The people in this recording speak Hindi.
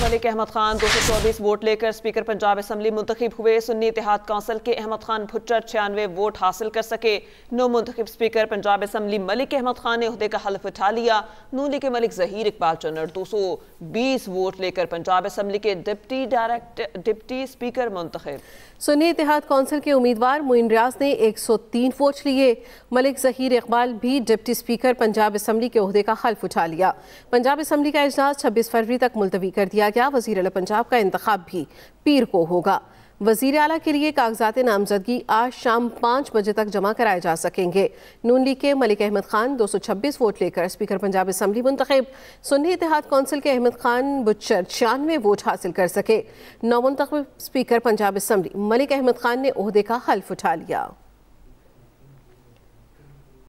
मलिक अहमद खान दो सौ चौबीस वोट लेकर स्पीकर पंजाब असम्बली मुंतब हुए सुन्नी इतिहाद कौंसिल के अहमद खान भुट्टर छियानवे वोट हासिल कर सके नो मुंतब स्पीकर पंजाब असम्बली मलिक अहमद खान ने अहदे का हल्फ उठा लिया नूली के मलिक जहीर इकबाल चन्नर दो सौ बीस वोट लेकर पंजाब असम्बली के डिप्टी डायरेक्ट डिप्टी स्पीकर मुंतब सुन्नी इतिहाद कौंसिल के उम्मीदवार मुइन रियाज ने एक सौ तीन वोट लिए मलिक जहीर इकबाल भी डिप्टी स्पीकर पंजाब असम्बली के अहदे का हल्फ उठा लिया पंजाब असम्बली का अजलास छब्बीस फरवरी तक मुलतवी कर दिया किया गया वजीर अला पंजाब का इंतब भी पीर को होगा वजीर अला के लिए कागजात नामजदगी आज शाम पाँच बजे तक जमा कराए जा सकेंगे नून लीग के मलिक अहमद खान दो सौ छब्बीस वोट लेकर स्पीकर पंजाब इसम्बली मुंतब सुन्नी इतिहाद कौंसिल के अहमद खान बुच्चर छियानवे वोट हासिल कर सके नौ मुंतब स्पीकर पंजाब इसम्बली मलिक अहमद खान ने अहदे का हल्फ उठा लिया